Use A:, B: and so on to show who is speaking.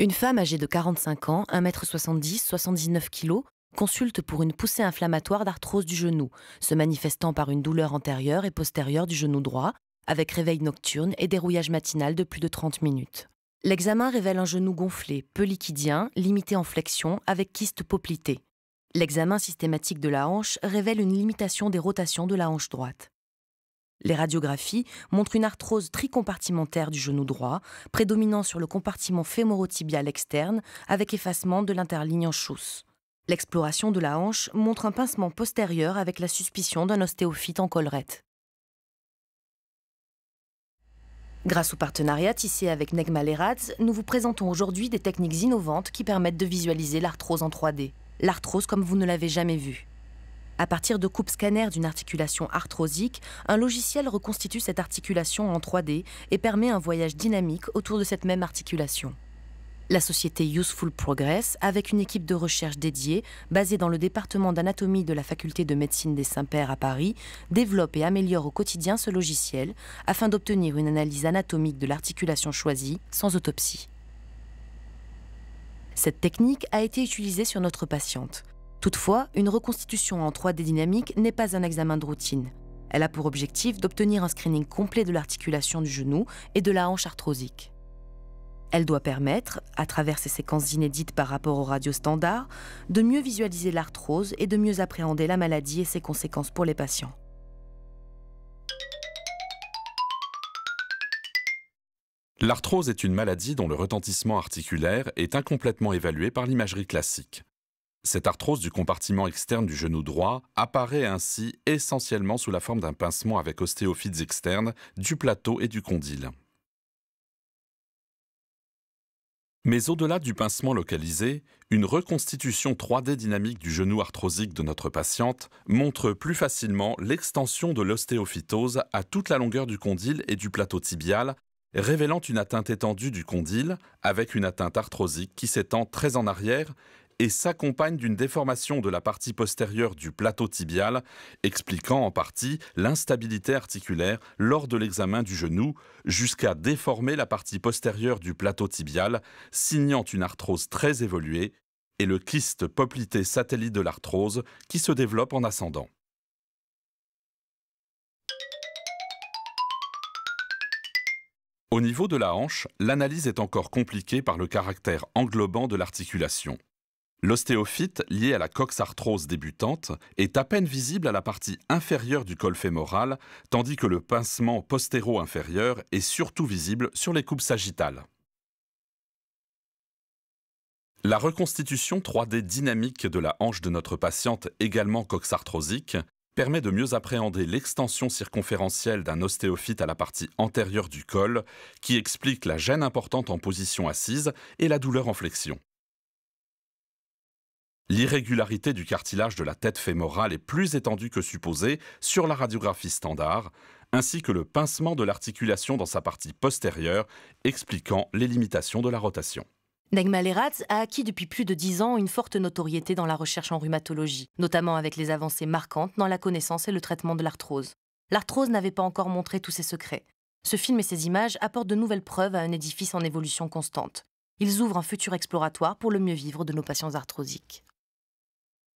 A: Une femme âgée de 45 ans, 1m70, 79 kg, consulte pour une poussée inflammatoire d'arthrose du genou, se manifestant par une douleur antérieure et postérieure du genou droit, avec réveil nocturne et dérouillage matinal de plus de 30 minutes. L'examen révèle un genou gonflé, peu liquidien, limité en flexion, avec kyste poplité. L'examen systématique de la hanche révèle une limitation des rotations de la hanche droite. Les radiographies montrent une arthrose tricompartimentaire du genou droit, prédominant sur le compartiment fémorotibial externe, avec effacement de l'interligne en chausse. L'exploration de la hanche montre un pincement postérieur avec la suspicion d'un ostéophyte en collerette. Grâce au partenariat tissé avec Negma Leradz, nous vous présentons aujourd'hui des techniques innovantes qui permettent de visualiser l'arthrose en 3D. L'arthrose comme vous ne l'avez jamais vue. À partir de coupes scanner d'une articulation arthrosique, un logiciel reconstitue cette articulation en 3D et permet un voyage dynamique autour de cette même articulation. La société Useful Progress, avec une équipe de recherche dédiée, basée dans le département d'anatomie de la faculté de médecine des saint pères à Paris, développe et améliore au quotidien ce logiciel afin d'obtenir une analyse anatomique de l'articulation choisie sans autopsie. Cette technique a été utilisée sur notre patiente. Toutefois, une reconstitution en 3D dynamique n'est pas un examen de routine. Elle a pour objectif d'obtenir un screening complet de l'articulation du genou et de la hanche arthrosique. Elle doit permettre, à travers ces séquences inédites par rapport aux radios standards, de mieux visualiser l'arthrose et de mieux appréhender la maladie et ses conséquences pour les patients.
B: L'arthrose est une maladie dont le retentissement articulaire est incomplètement évalué par l'imagerie classique. Cette arthrose du compartiment externe du genou droit apparaît ainsi essentiellement sous la forme d'un pincement avec ostéophytes externes du plateau et du condyle. Mais au-delà du pincement localisé, une reconstitution 3D dynamique du genou arthrosique de notre patiente montre plus facilement l'extension de l'ostéophytose à toute la longueur du condyle et du plateau tibial, révélant une atteinte étendue du condyle avec une atteinte arthrosique qui s'étend très en arrière et s'accompagne d'une déformation de la partie postérieure du plateau tibial, expliquant en partie l'instabilité articulaire lors de l'examen du genou, jusqu'à déformer la partie postérieure du plateau tibial, signant une arthrose très évoluée et le kyste poplité satellite de l'arthrose qui se développe en ascendant. Au niveau de la hanche, l'analyse est encore compliquée par le caractère englobant de l'articulation. L'ostéophyte, lié à la coxarthrose débutante, est à peine visible à la partie inférieure du col fémoral, tandis que le pincement postéro-inférieur est surtout visible sur les coupes sagittales. La reconstitution 3D dynamique de la hanche de notre patiente, également coxarthrosique, permet de mieux appréhender l'extension circonférentielle d'un ostéophyte à la partie antérieure du col, qui explique la gêne importante en position assise et la douleur en flexion. L'irrégularité du cartilage de la tête fémorale est plus étendue que supposée sur la radiographie standard, ainsi que le pincement de l'articulation dans sa partie postérieure, expliquant les limitations de la rotation.
A: Negma Leratz a acquis depuis plus de dix ans une forte notoriété dans la recherche en rhumatologie, notamment avec les avancées marquantes dans la connaissance et le traitement de l'arthrose. L'arthrose n'avait pas encore montré tous ses secrets. Ce film et ses images apportent de nouvelles preuves à un édifice en évolution constante. Ils ouvrent un futur exploratoire pour le mieux vivre de nos patients arthrosiques.